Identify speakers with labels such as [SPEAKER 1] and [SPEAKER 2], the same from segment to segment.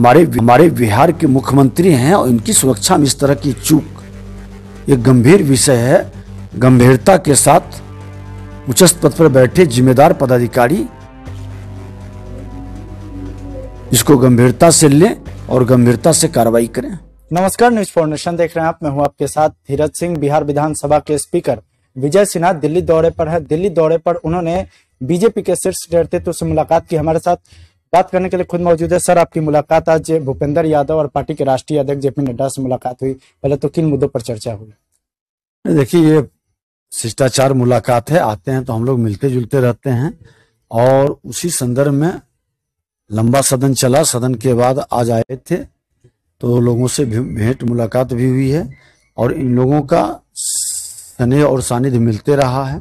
[SPEAKER 1] हमारे हमारे बिहार के मुख्यमंत्री हैं और इनकी सुरक्षा में इस तरह की चूक ये गंभीर विषय है गंभीरता के साथ उच्च पद पर बैठे जिम्मेदार पदाधिकारी इसको गंभीरता से लें और गंभीरता से कार्रवाई करें
[SPEAKER 2] नमस्कार न्यूज फाउंडेशन देख रहे हैं आप मैं हूं आपके साथ धीरज सिंह बिहार विधानसभा के स्पीकर विजय सिन्हा दिल्ली दौरे पर है दिल्ली दौरे पर उन्होंने बीजेपी के शीर्ष नेतृत्व से मुलाकात की हमारे साथ बात करने के लिए खुद मौजूद है सर आपकी मुलाकात आज भूपेंद्र यादव और पार्टी के राष्ट्रीय अध्यक्ष जेपी नड्डा से मुलाकात हुई पहले तो किन मुद्दों पर चर्चा हुई
[SPEAKER 1] देखिए ये शिष्टाचार मुलाकात है आते हैं तो हम लोग मिलते जुलते रहते हैं और उसी संदर्भ में लंबा सदन चला सदन के बाद आज आए थे तो लोगों से भेंट मुलाकात भी हुई है और इन लोगों का स्नेह और सानिध्य मिलते रहा है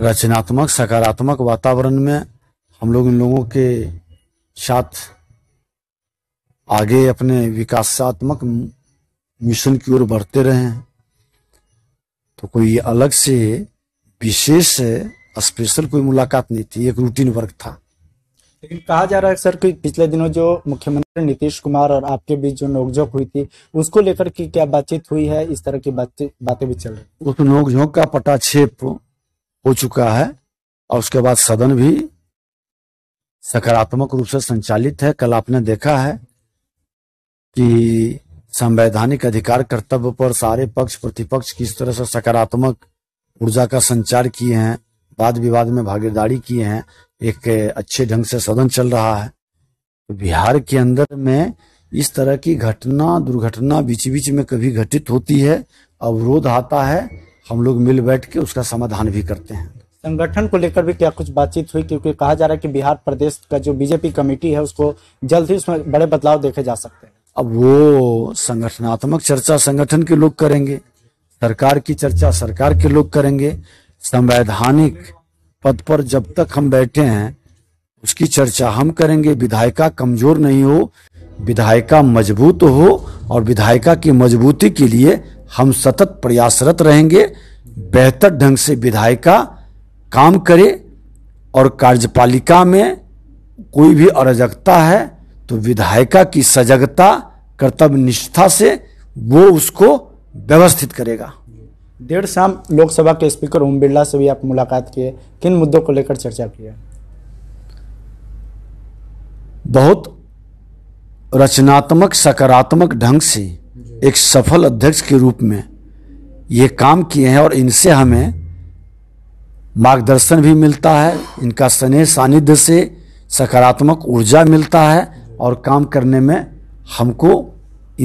[SPEAKER 1] रचनात्मक सकारात्मक वातावरण में हम लोग इन लोगों के साथ आगे अपने विकासात्मक मिशन की ओर बढ़ते हैं तो कोई अलग से विशेष स्पेशल कोई मुलाकात नहीं थी एक रूटीन वर्क था
[SPEAKER 2] लेकिन कहा जा रहा है सर कि पिछले दिनों जो मुख्यमंत्री नीतीश कुमार और आपके बीच जो नोकझोंक हुई थी उसको लेकर की क्या बातचीत हुई है इस तरह की बातचीत बातें भी चल
[SPEAKER 1] रही उस नोकझोंक का पटाक्षेप हो चुका है और उसके बाद सदन भी सकारात्मक रूप से संचालित है कल आपने देखा है कि संवैधानिक अधिकार कर्तव्य पर सारे पक्ष प्रतिपक्ष किस तरह से सकारात्मक ऊर्जा का संचार किए हैं वाद विवाद में भागीदारी किए हैं एक अच्छे ढंग से सदन चल रहा है तो बिहार के अंदर में इस तरह की घटना दुर्घटना बीच बीच में कभी घटित होती है अवरोध आता है हम लोग मिल बैठ के उसका समाधान भी करते हैं
[SPEAKER 2] संगठन को लेकर भी क्या कुछ बातचीत हुई क्योंकि कहा जा रहा है कि बिहार प्रदेश का जो बीजेपी कमेटी है उसको जल्द ही उसमें बड़े बदलाव देखे जा सकते हैं
[SPEAKER 1] अब वो संगठनात्मक चर्चा संगठन के लोग करेंगे सरकार की चर्चा सरकार के लोग करेंगे संवैधानिक पद पर जब तक हम बैठे हैं उसकी चर्चा हम करेंगे विधायिका कमजोर नहीं हो विधायिका मजबूत हो और विधायिका की मजबूती के लिए हम सतत प्रयासरत रहेंगे बेहतर ढंग से विधायिका काम करे और कार्यपालिका में कोई भी अराजकता है तो विधायिका की सजगता कर्तव्य निष्ठा
[SPEAKER 2] से वो उसको
[SPEAKER 1] व्यवस्थित करेगा
[SPEAKER 2] देर शाम लोकसभा के स्पीकर ओम बिरला से भी आप मुलाकात किए किन मुद्दों को लेकर चर्चा किया
[SPEAKER 1] बहुत रचनात्मक सकारात्मक ढंग से एक सफल अध्यक्ष के रूप में ये काम किए हैं और इनसे हमें मार्गदर्शन भी मिलता है इनका स्नेह सानिध्य से सकारात्मक ऊर्जा मिलता है और काम करने में हमको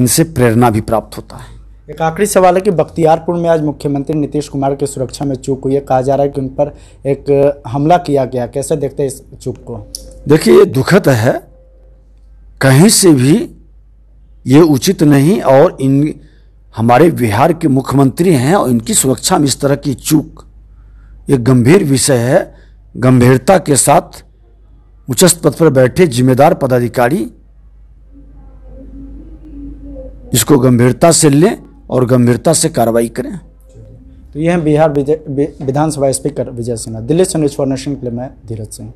[SPEAKER 1] इनसे प्रेरणा भी प्राप्त होता है
[SPEAKER 2] एक आखिरी सवाल है कि बख्तियारपुर में आज मुख्यमंत्री नीतीश कुमार की सुरक्षा में चूक हुई है कहा जा रहा है कि उन पर एक हमला किया गया कैसे देखते हैं इस चूक को
[SPEAKER 1] देखिए ये दुखद है कहीं से भी ये उचित नहीं और इन हमारे बिहार के मुख्यमंत्री हैं और इनकी सुरक्षा में इस तरह की चूक ये गंभीर विषय है गंभीरता के साथ उच्चस्थ पद पर बैठे जिम्मेदार पदाधिकारी इसको गंभीरता से लें और गंभीरता से कार्रवाई करें
[SPEAKER 2] तो यह है बिहार विधानसभा स्पीकर विजय सिन्हा दिल्ली से न्यूज फॉर नेशन के लिए मैं धीरज सिंह